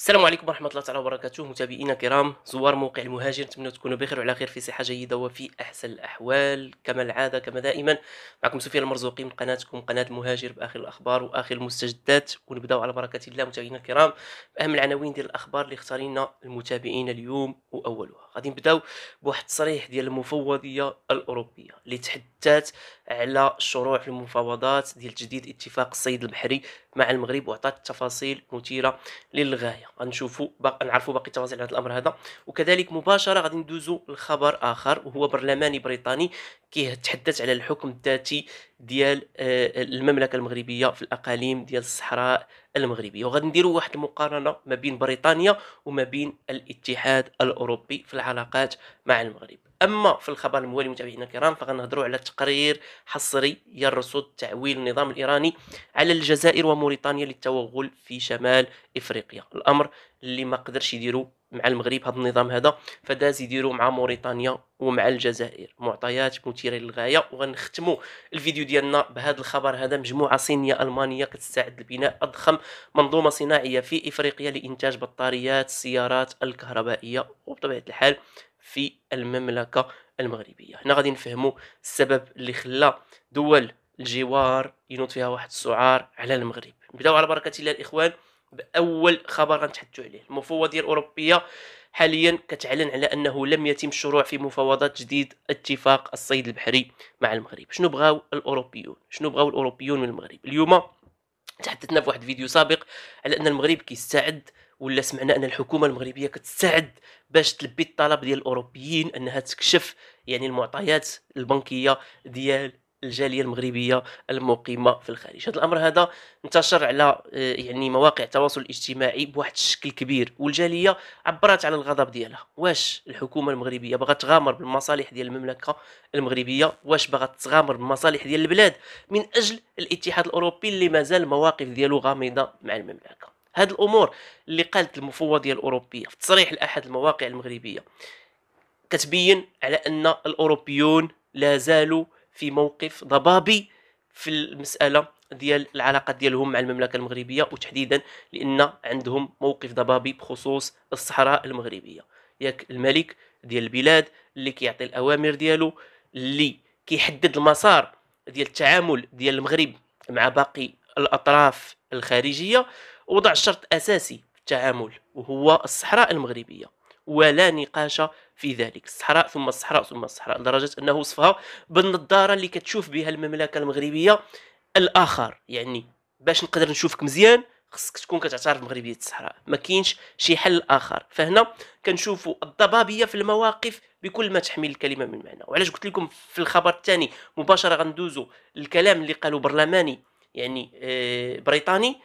السلام عليكم ورحمة الله تعالى وبركاته متابعينا الكرام زوار موقع المهاجر نتمنى تكونوا بخير وعلى خير في صحة جيدة وفي أحسن الأحوال كما العادة كما دائما معكم سفيان المرزوقي من قناتكم قناة المهاجر بآخر الأخبار وآخر المستجدات ونبداو على بركة الله متابعينا الكرام بأهم العناوين ديال الأخبار اللي اختارينا المتابعين اليوم وأولها غادي نبداو بواحد التصريح ديال المفوضية الأوروبية اللي تحدات على شروع المفاوضات ديال جديد اتفاق الصيد البحري مع المغرب وعطات تفاصيل مثيره للغايه غنشوفوا بق... نعرفوا باقي التفاصيل على هذا الامر هذا وكذلك مباشره غادي ندوزو لخبر اخر وهو برلماني بريطاني كيتحدث على الحكم الذاتي ديال آه، المملكه المغربيه في الاقاليم ديال الصحراء المغربيه وغادي نديروا واحد المقارنه ما بين بريطانيا وما بين الاتحاد الاوروبي في العلاقات مع المغرب اما في الخبر الموالي متابعينا الكرام فغنهضروا على تقرير حصري يرصد تعويل النظام الايراني على الجزائر وموريتانيا للتوغل في شمال افريقيا الامر اللي ما قدرش يديرو مع المغرب هذا النظام هذا فداز يديرو مع موريتانيا ومع الجزائر معطيات مثيره للغايه وغنختموا الفيديو ديالنا بهذا الخبر هذا مجموعه صينيه المانيه كتستعد لبناء اضخم منظومه صناعيه في افريقيا لانتاج بطاريات السيارات الكهربائيه وبطبيعه الحال في المملكه المغربيه هنا غادي نفهموا السبب اللي خلى دول الجوار ينوض فيها واحد السعار على المغرب نبداو على بركه الله الاخوان باول خبر غنتحدثوا عليه المفوضيه الاوروبيه حاليا كتعلن على انه لم يتم الشروع في مفاوضات جديد اتفاق الصيد البحري مع المغرب شنو بغاو الاوروبيون شنو بغاو الاوروبيون من المغرب اليوم تحدثنا في واحد الفيديو سابق على ان المغرب كيستعد ولا سمعنا ان الحكومه المغربيه كتستعد باش تلبي الطلب ديال الاوروبيين انها تكشف يعني المعطيات البنكيه ديال الجاليه المغربيه المقيمه في الخارج هذا الامر هذا انتشر على آه، يعني مواقع التواصل الاجتماعي بواحد الشكل كبير والجاليه عبرت على الغضب ديالها واش الحكومه المغربيه بغات تغامر بالمصالح ديال المملكه المغربيه واش بغات تغامر بالمصالح ديال البلاد من اجل الاتحاد الاوروبي اللي مازال المواقف ديالو غامضه مع المملكه هاد الامور اللي قالت المفوضيه الاوروبيه في تصريح لاحد المواقع المغربيه كتبين على ان الاوروبيون لا زالوا في موقف ضبابي في المساله ديال العلاقه ديالهم مع المملكه المغربيه وتحديدا لان عندهم موقف ضبابي بخصوص الصحراء المغربيه ياك الملك ديال البلاد اللي كيعطي الاوامر ديالو اللي كيحدد المسار ديال التعامل ديال المغرب مع باقي الاطراف الخارجيه وضع شرط أساسي في التعامل وهو الصحراء المغربية ولا نقاش في ذلك الصحراء ثم الصحراء ثم الصحراء لدرجة أنه وصفها بالنظارة اللي كتشوف بها المملكة المغربية الآخر يعني باش نقدر نشوفك مزيان خصك تكون كتعترف بمغربيه الصحراء ما كاينش شي حل اخر فهنا كنشوفوا الضبابيه في المواقف بكل ما تحمل الكلمه من معنى وعلاش قلت لكم في الخبر الثاني مباشره غندوزو الكلام اللي قالوا برلماني يعني آه، بريطاني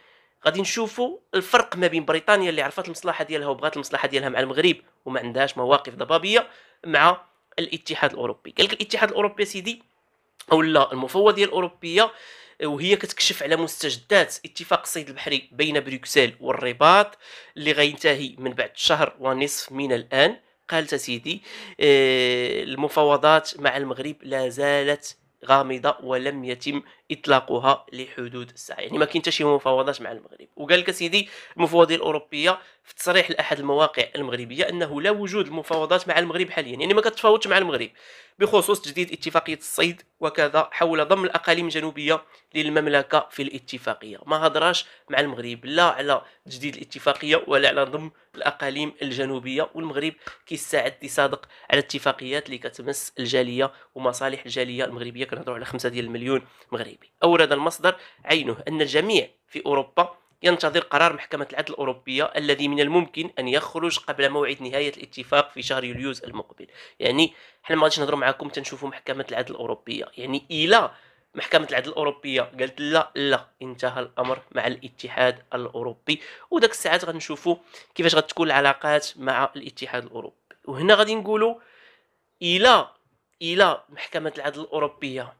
غادي نشوفوا الفرق ما بين بريطانيا اللي عرفت المصلحه ديالها وبغات المصلحه ديالها مع المغرب وما عندهاش مواقف ضبابيه مع الاتحاد الاوروبي قال الاتحاد الاوروبي سيدي او لا المفوضيه الاوروبيه وهي كتكشف على مستجدات اتفاق الصيد البحري بين بروكسل والرباط اللي غينتهي من بعد شهر ونصف من الان قالت سيدي آه، المفاوضات مع المغرب لا زالت غامضة ولم يتم اطلاقها لحدود الساعه يعني ما كاين حتى شي مفاوضات مع المغرب وقال لك سيدي المفوضيه الاوروبيه في تصريح لاحد المواقع المغربيه انه لا وجود المفاوضات مع المغرب حاليا يعني ما كتفاوضش مع المغرب بخصوص تجديد اتفاقيه الصيد وكذا حول ضم الاقاليم الجنوبيه للمملكه في الاتفاقيه ما هضراش مع المغرب لا على تجديد الاتفاقيه ولا على ضم الاقاليم الجنوبيه والمغرب كيساعد يصادق على اتفاقيات اللي كتمس الجاليه ومصالح الجاليه المغربيه كنهضروا على 5 ديال المليون مغربي المغربي أورد المصدر عينه أن الجميع في أوروبا ينتظر قرار محكمة العدل الأوروبية الذي من الممكن أن يخرج قبل موعد نهاية الاتفاق في شهر يوليوز المقبل يعني حنا ما غاديش نهضروا معكم تنشوفوا محكمة العدل الأوروبية يعني إلى محكمة العدل الأوروبية قالت لا لا انتهى الأمر مع الاتحاد الأوروبي وداك الساعات غنشوفوا كيفاش غتكون العلاقات مع الاتحاد الأوروبي وهنا غادي نقولوا إلى إلى محكمة العدل الأوروبية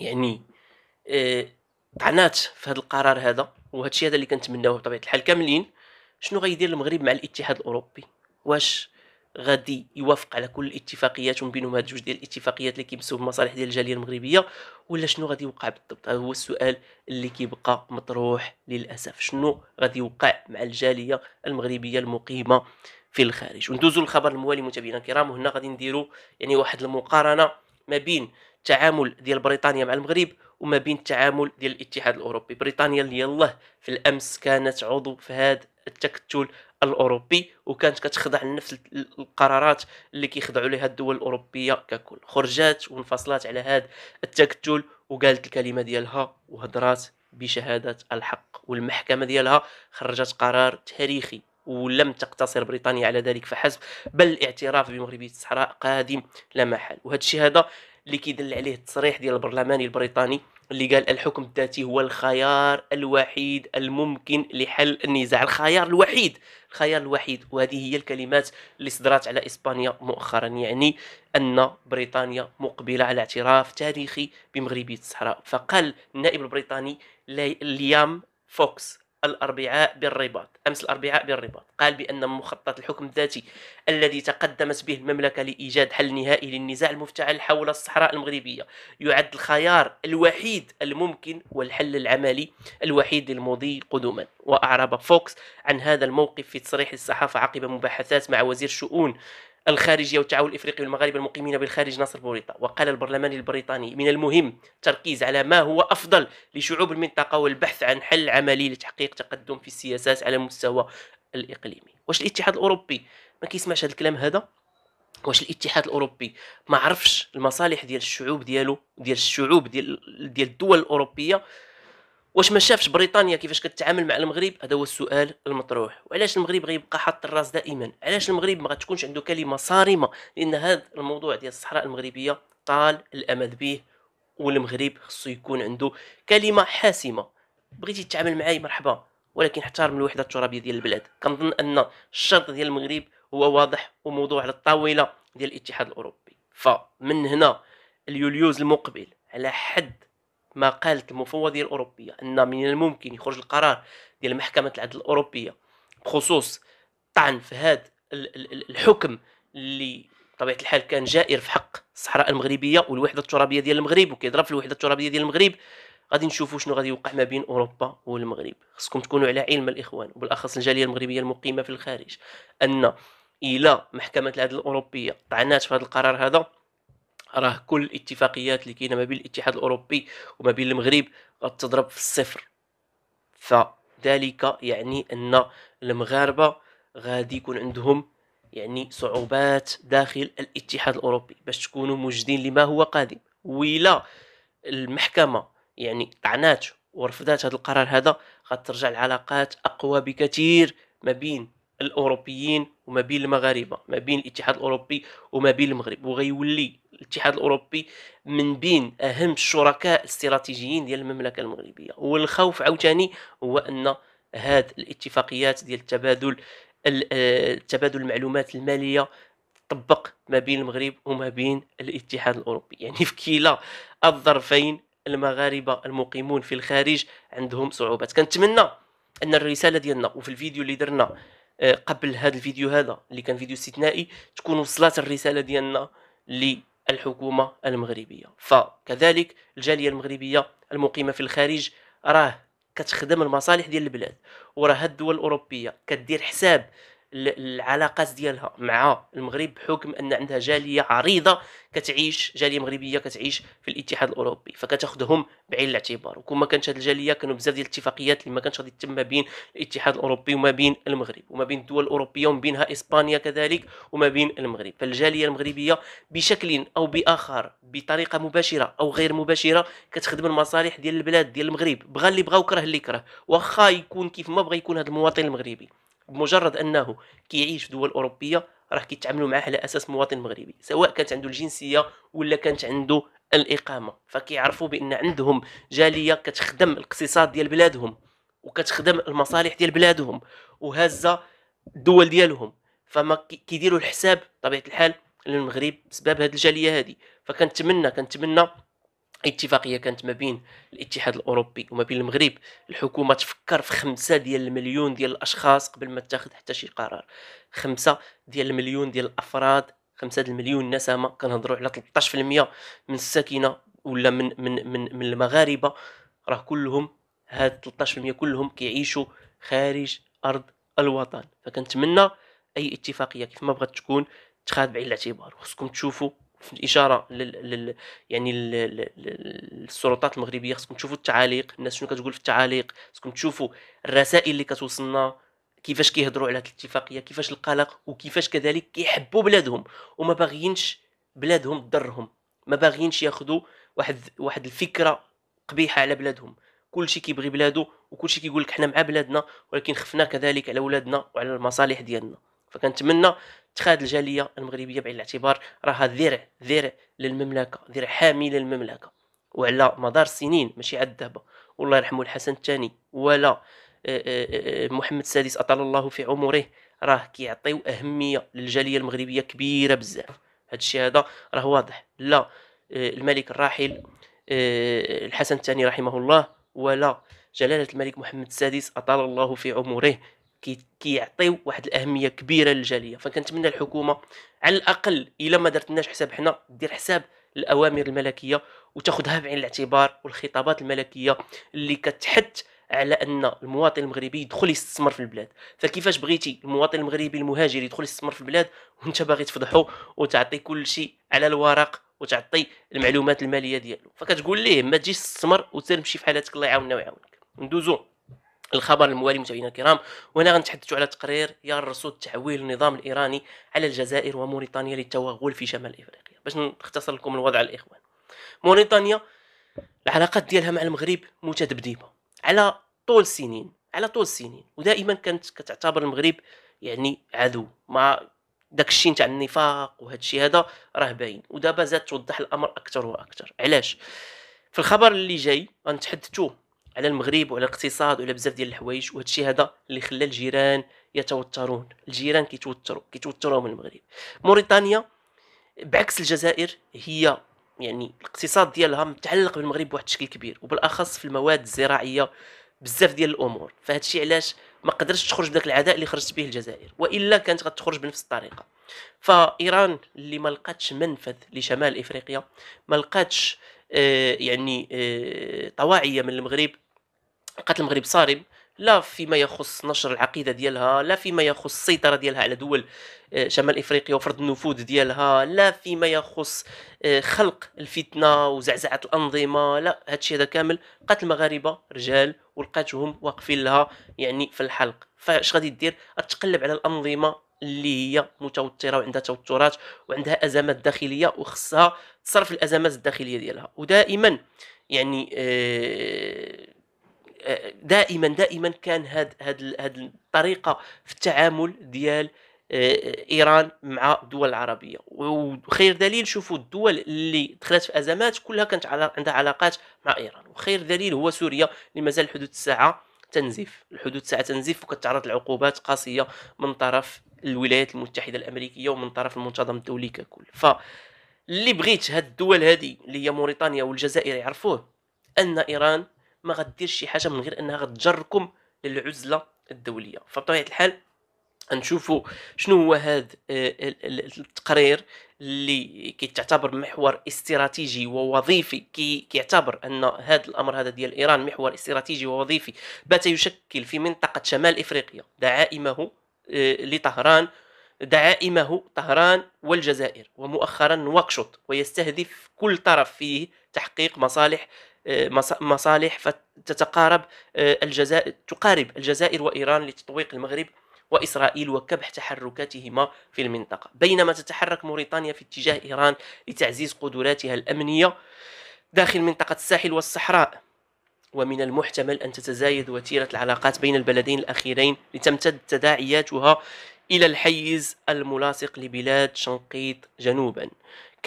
يعني طعنات آه، في هذا القرار هذا وهذا الشيء هذا اللي كنتمناوه بطبيعه الحال كاملين شنو غيدير المغرب مع الاتحاد الاوروبي واش غادي يوافق على كل الاتفاقيات ومن بينهم هاد جوج ديال الاتفاقيات اللي كيمسوا بالمصالح ديال الجاليه المغربيه ولا شنو غادي يوقع بالضبط هذا هو السؤال اللي كيبقى مطروح للاسف شنو غادي يوقع مع الجاليه المغربيه المقيمه في الخارج وندوزو للخبر الموالي متابعينا الكرام وهنا غادي نديرو يعني واحد المقارنه ما بين التعامل ديال بريطانيا مع المغرب وما بين التعامل ديال الاتحاد الاوروبي بريطانيا اللي يلاه في الامس كانت عضو في هذا التكتل الاوروبي وكانت كتخضع لنفس القرارات اللي كيخضعوا لها الدول الاوروبيه ككل خرجات وانفصلات على هذا التكتل وقالت الكلمه ديالها وهضرات بشهاده الحق والمحكمه ديالها خرجت قرار تاريخي ولم تقتصر بريطانيا على ذلك فحسب بل الاعتراف بمغربيه الصحراء قادم لا محال وهذا الشيء هذا اللي كيدل عليه التصريح ديال البرلماني البريطاني اللي قال الحكم الذاتي هو الخيار الوحيد الممكن لحل النزاع الخيار الوحيد الخيار الوحيد وهذه هي الكلمات اللي صدرت على اسبانيا مؤخرا يعني ان بريطانيا مقبله على اعتراف تاريخي بمغربيه الصحراء فقال النائب البريطاني ليام فوكس الأربعاء بالرباط أمس الأربعاء بالرباط قال بأن مخطط الحكم الذاتي الذي تقدمت به المملكة لإيجاد حل نهائي للنزاع المفتعل حول الصحراء المغربية يعد الخيار الوحيد الممكن والحل العملي الوحيد للمضي قدما وأعرب فوكس عن هذا الموقف في تصريح للصحافة عقب مباحثات مع وزير شؤون الخارجية والتعاون الإفريقي والمغاربة المقيمين بالخارج ناصر بوريطة وقال البرلمان البريطاني من المهم تركيز على ما هو أفضل لشعوب المنطقة والبحث عن حل عملي لتحقيق تقدم في السياسات على المستوى الإقليمي واش الاتحاد الأوروبي ما كيسمعش هذا الكلام هذا واش الاتحاد الاوروبي ما عرفش المصالح ديال الشعوب ديالو ديال الشعوب ديال ديال الدول الاوروبيه واش ما شافش بريطانيا كيفاش كتعامل مع المغرب هذا هو السؤال المطروح وعلاش المغرب غيبقى حاط الراس دائما علاش المغرب ما غتكونش عنده كلمه صارمه لان هذا الموضوع ديال الصحراء المغربيه طال الامد به والمغرب خصو يكون عنده كلمه حاسمه بغيتي تتعامل معايا مرحبا ولكن احترم الوحده الترابيه ديال البلاد كنظن ان الشرط ديال المغرب هو واضح وموضوع على الطاوله ديال الاتحاد الاوروبي فمن هنا اليوليوز المقبل على حد ما قالت المفوضية الأوروبية أن من الممكن يخرج القرار ديال محكمة العدل الأوروبية بخصوص طعن في هذا الحكم اللي بطبيعه الحال كان جائر في حق الصحراء المغربيه والوحده الترابيه ديال المغرب وكيضرب في الوحده الترابيه ديال المغرب غادي نشوفوا شنو غادي يوقع ما بين اوروبا والمغرب خصكم تكونوا على علم الاخوان وبالاخص الجاليه المغربيه المقيمه في الخارج ان الى محكمه العدل الاوروبيه طعنات في هذا القرار هذا راه كل الاتفاقيات اللي كاينه ما بين الاتحاد الاوروبي وما بين المغرب غتضرب في الصفر فذلك يعني ان المغاربه غادي يكون عندهم يعني صعوبات داخل الاتحاد الاوروبي باش تكونوا موجدين لما هو قادم ولا المحكمه يعني طعنات ورفضات هذا القرار هذا غترجع العلاقات اقوى بكثير ما بين الاوروبيين وما بين المغاربه ما بين الاتحاد الاوروبي وما بين المغرب وغيولي الاتحاد الاوروبي من بين اهم الشركاء الاستراتيجيين ديال المملكه المغربيه والخوف عاوتاني هو ان هذه الاتفاقيات ديال التبادل التبادل آه، المعلومات الماليه تطبق ما بين المغرب وما بين الاتحاد الاوروبي يعني في كلا الظرفين المغاربه المقيمون في الخارج عندهم صعوبات كنتمنى ان الرساله ديالنا وفي الفيديو اللي درنا آه، قبل هذا الفيديو هذا اللي كان فيديو استثنائي تكون وصلت الرساله ديالنا الحكومة المغربية فكذلك الجالية المغربية المقيمة في الخارج راه كتخدم المصالح ديال البلاد وراه الدول الاوروبيه كدير حساب العلاقات ديالها مع المغرب بحكم ان عندها جاليه عريضه كتعيش جاليه مغربيه كتعيش في الاتحاد الاوروبي فكتاخذهم بعين الاعتبار وكون ما كانتش هذه الجاليه كانوا بزاف ديال الاتفاقيات اللي ما كانتش غادي تتم ما بين الاتحاد الاوروبي وما بين المغرب وما بين الدول الاوروبيه وما بينها اسبانيا كذلك وما بين المغرب فالجاليه المغربيه بشكل او باخر بطريقه مباشره او غير مباشره كتخدم المصالح ديال البلاد ديال المغرب بغى اللي بغى وكره اللي كره واخا يكون كيف ما بغى يكون هذا المواطن المغربي بمجرد انه كيعيش في دول اوروبيه راه كيتعاملوا معاه على اساس مواطن مغربي سواء كانت عنده الجنسيه ولا كانت عنده الاقامه فكيعرفوا بان عندهم جاليه كتخدم الاقتصاد ديال بلادهم وكتخدم المصالح ديال بلادهم وهازه الدول ديالهم فما كيديروا الحساب بطبيعه الحال للمغرب بسبب هذه الجاليه هذه فكنتمنى كنتمنى اتفاقيه كانت ما بين الاتحاد الاوروبي وما بين المغرب الحكومه تفكر في خمسة ديال المليون ديال الاشخاص قبل ما تاخذ حتى شي قرار خمسة ديال المليون ديال الافراد خمسة ديال المليون نسمه كنهضروا على 13% من الساكنه ولا من من من, من المغاربه راه كلهم هاد 13% كلهم كيعيشوا خارج ارض الوطن فكنتمنى اي اتفاقيه كيف ما بغات تكون تخاد بعين الاعتبار خصكم تشوفوا في الاشاره لل... لل... يعني لل... للسلطات المغربيه خصكم تشوفوا التعاليق الناس شنو كتقول في التعاليق خصكم تشوفوا الرسائل اللي كتوصلنا كيفاش كيهضروا على هذه الاتفاقيه كيفاش القلق وكيفاش كذلك كيحبوا بلادهم وما باغيينش بلادهم تضرهم ما باغيينش ياخذوا واحد واحد الفكره قبيحه على بلادهم كلشي كيبغي وكل وكلشي كيقول لك حنا مع بلادنا ولكن خفنا كذلك على ولادنا وعلى المصالح ديالنا فكنتمنى اتخاذ الجاليه المغربيه بعين الاعتبار راها ذرع ذرع للمملكه ذرع حامي للمملكه وعلى مدار سنين ماشي عاد دابا والله يرحمه الحسن الثاني ولا آه، آه، آه، محمد السادس اطال الله في عمره راه كيعطيو اهميه للجاليه المغربيه كبيره بزاف هذا الشيء هذا راه واضح لا الملك الراحل الحسن الثاني رحمه الله ولا جلالة الملك محمد السادس أطال الله في عمره كيعطيو كي واحد الاهميه كبيره للجاليه فكنتمنى الحكومه على الاقل الا ما درتناش حساب حنا دير حساب الاوامر الملكيه وتاخذها بعين الاعتبار والخطابات الملكيه اللي كتحث على ان المواطن المغربي يدخل يستثمر في البلاد فكيفاش بغيتي المواطن المغربي المهاجر يدخل يستثمر في البلاد وانت باغي تفضحو وتعطي كل شيء على الورق وتعطي المعلومات الماليه ديالو فكتقول ليه ما تجيش تستثمر وتمشي في حالاتك الله يعاوننا ويعاونك ندوزو الخبر الموالي متابعينا الكرام وهنا غنتحدثوا على تقرير يرصد تعويل النظام الايراني على الجزائر وموريتانيا للتوغل في شمال افريقيا باش نختصر لكم الوضع الاخوان موريتانيا العلاقات ديالها مع المغرب متذبذبه على طول السنين على طول السنين ودائما كانت كتعتبر المغرب يعني عدو مع داك الشيء تاع النفاق وهذا الشيء هذا راه باين ودابا زاد توضح الامر اكثر واكثر علاش في الخبر اللي جاي غنتحدثوا على المغرب وعلى الاقتصاد وعلى بزاف ديال الحوايج وهذا الشيء هذا اللي خلى الجيران يتوترون الجيران كيتوتروا كيتوتروا من المغرب موريتانيا بعكس الجزائر هي يعني الاقتصاد ديالها متعلق بالمغرب بواحد الشكل كبير وبالاخص في المواد الزراعيه بزاف ديال الامور فهادشي الشيء علاش ما قدرتش تخرج بداك العداء اللي خرجت به الجزائر والا كانت غتخرج بنفس الطريقه فايران اللي ما لقاتش منفذ لشمال افريقيا ما لقاتش آه يعني آه طواعيه من المغرب قتل المغرب صارم لا فيما يخص نشر العقيده ديالها لا فيما يخص السيطره ديالها على دول آه، شمال افريقيا وفرض النفوذ ديالها لا فيما يخص آه، خلق الفتنه وزعزعه الانظمه لا هادشي هذا كامل قتل المغاربه رجال ولقاتهم واقفين لها يعني في الحلق فاش غادي دير تقلب على الانظمه اللي هي متوتره وعندها توترات وعندها ازمات داخليه وخصها تصرف الازمات الداخليه ديالها ودائما يعني آه، دائما دائما كان هاد هاد هاد الطريقه في التعامل ديال آه، آه، ايران مع الدول العربيه وخير دليل شوفوا الدول اللي دخلت في ازمات كلها كانت عندها علاقات مع ايران وخير دليل هو سوريا اللي مازال حدود الساعه تنزيف الحدود الساعه تنزيف وكتعرض لعقوبات قاسيه من طرف الولايات المتحده الامريكيه ومن طرف المنتظم الدولي ككل ف اللي بغيت هاد الدول هذه اللي هي موريتانيا والجزائر يعرفوه ان ايران ما غديرش شي حاجه من غير انها غتجركم للعزله الدوليه فبطبيعه الحال نشوفوا شنو هو هذا آه، التقرير اللي كيتعتبر محور استراتيجي ووظيفي كي كيعتبر ان هذا الامر هذا ديال ايران محور استراتيجي ووظيفي بات يشكل في منطقه شمال افريقيا دعائمه آه، لطهران دعائمه طهران والجزائر ومؤخرا نواكشوط ويستهدف كل طرف فيه تحقيق مصالح آه، مصالح فتتقارب آه، الجزائر تقارب الجزائر وإيران لتطويق المغرب وإسرائيل وكبح تحركاتهما في المنطقة بينما تتحرك موريتانيا في اتجاه إيران لتعزيز قدراتها الأمنية داخل منطقة الساحل والصحراء ومن المحتمل أن تتزايد وتيرة العلاقات بين البلدين الأخيرين لتمتد تداعياتها إلى الحيز الملاصق لبلاد شنقيط جنوبا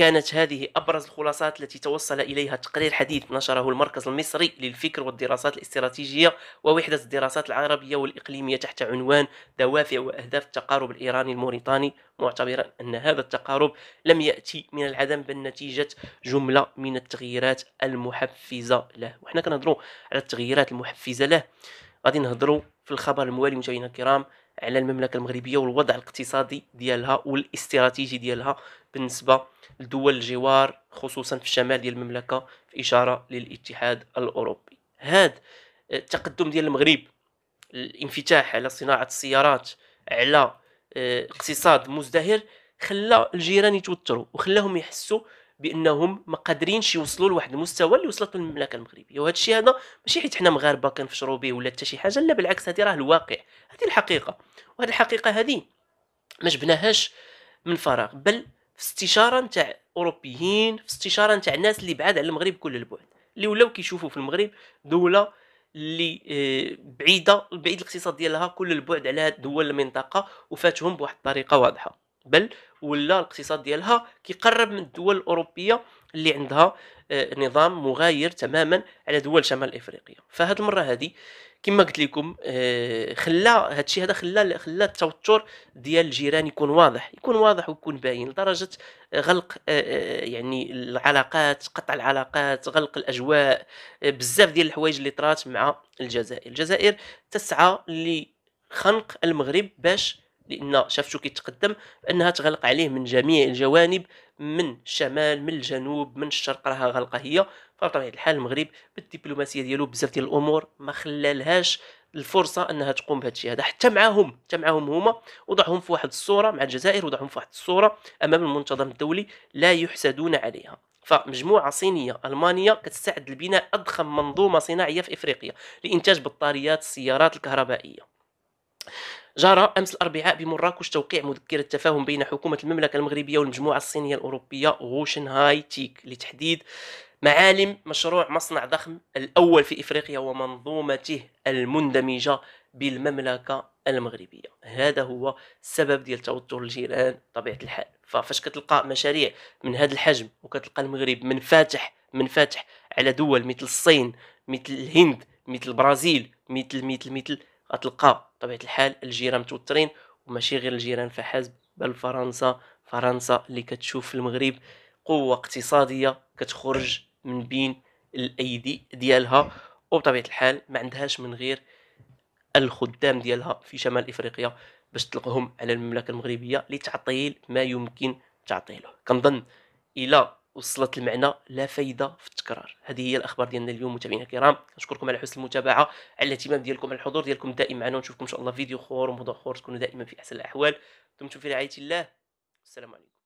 كانت هذه أبرز الخلاصات التي توصل إليها تقرير حديث نشره المركز المصري للفكر والدراسات الاستراتيجية ووحدة الدراسات العربية والإقليمية تحت عنوان دوافع وأهداف التقارب الإيراني الموريتاني معتبرا أن هذا التقارب لم يأتي من العدم بل نتيجة جملة من التغييرات المحفزة له وحنا كنهضروا على التغييرات المحفزة له غادي نهضروا في الخبر الموالي مشاهدينا الكرام على المملكه المغربيه والوضع الاقتصادي ديالها والاستراتيجي ديالها بالنسبه لدول الجوار خصوصا في الشمال ديال المملكه في اشاره للاتحاد الاوروبي هذا التقدم آه، ديال المغرب الانفتاح على صناعه السيارات على آه، اقتصاد مزدهر خلى الجيران يتوتروا وخلاهم يحسوا بانهم ما قادرينش يوصلوا لواحد المستوى اللي وصلت المملكه المغربيه وهذا الشيء هذا ماشي حيت حنا مغاربه كنفشروا به ولا حتى شي حاجه لا بالعكس هذه راه الواقع هذه الحقيقه وهذه الحقيقه هذه ما جبناهاش من فراغ بل في استشاره نتاع اوروبيين في استشاره نتاع الناس اللي بعاد على المغرب كل البعد اللي ولاو كيشوفوا في المغرب دوله اللي آه، بعيده بعيد الاقتصاد ديالها كل البعد على دول المنطقه وفاتهم بواحد الطريقه واضحه بل ولا الاقتصاد ديالها كيقرب من الدول الاوروبيه اللي عندها آه، نظام مغاير تماما على دول شمال افريقيا فهاد المره هذه كما قلت لكم آه، خلى هادشي هذا خلى خلى التوتر ديال الجيران يكون واضح يكون واضح ويكون باين لدرجه آه، غلق يعني العلاقات قطع العلاقات غلق الاجواء بزاف ديال الحوايج اللي طرات مع الجزائر الجزائر تسعى لخنق المغرب باش لان شاف شو كيتقدم انها تغلق عليه من جميع الجوانب من الشمال من الجنوب من الشرق راها غلقه هي فبطبيعه الحال المغرب بالدبلوماسيه ديالو بزاف ديال الامور ما خلالهاش الفرصه انها تقوم بهذا الشيء هذا حتى معاهم حتى معاهم هما وضعهم في واحد الصوره مع الجزائر وضعهم في واحد الصوره امام المنتظم الدولي لا يحسدون عليها فمجموعه صينيه المانيه كتستعد لبناء اضخم منظومه صناعيه في افريقيا لانتاج بطاريات السيارات الكهربائيه جرى أمس الأربعاء بمراكش توقيع مذكرة تفاهم بين حكومة المملكة المغربية والمجموعة الصينية الأوروبية غوشن هاي تيك لتحديد معالم مشروع مصنع ضخم الأول في إفريقيا ومنظومته المندمجة بالمملكة المغربية هذا هو السبب ديال توتر الجيران بطبيعة الحال ففاش كتلقى مشاريع من هذا الحجم وكتلقى المغرب منفتح منفتح على دول مثل الصين مثل الهند مثل البرازيل مثل مثل مثل غتلقى بطبيعه الحال الجيران متوترين وماشي غير الجيران فحسب بل فرنسا فرنسا اللي كتشوف في المغرب قوه اقتصاديه كتخرج من بين الايدي ديالها وبطبيعه الحال ما عندهاش من غير الخدام ديالها في شمال افريقيا باش تطلقهم على المملكه المغربيه لتعطيل ما يمكن تعطيله كنظن الى وصلت المعنى لا فايده في التكرار هذه هي الاخبار ديالنا اليوم متابعينا الكرام نشكركم على حسن المتابعه على الاهتمام ديالكم على الحضور ديالكم دائما معنا ونشوفكم ان شاء الله فيديو خور وموضوع خور تكونوا دائما في احسن الاحوال دمتم في رعايه الله والسلام عليكم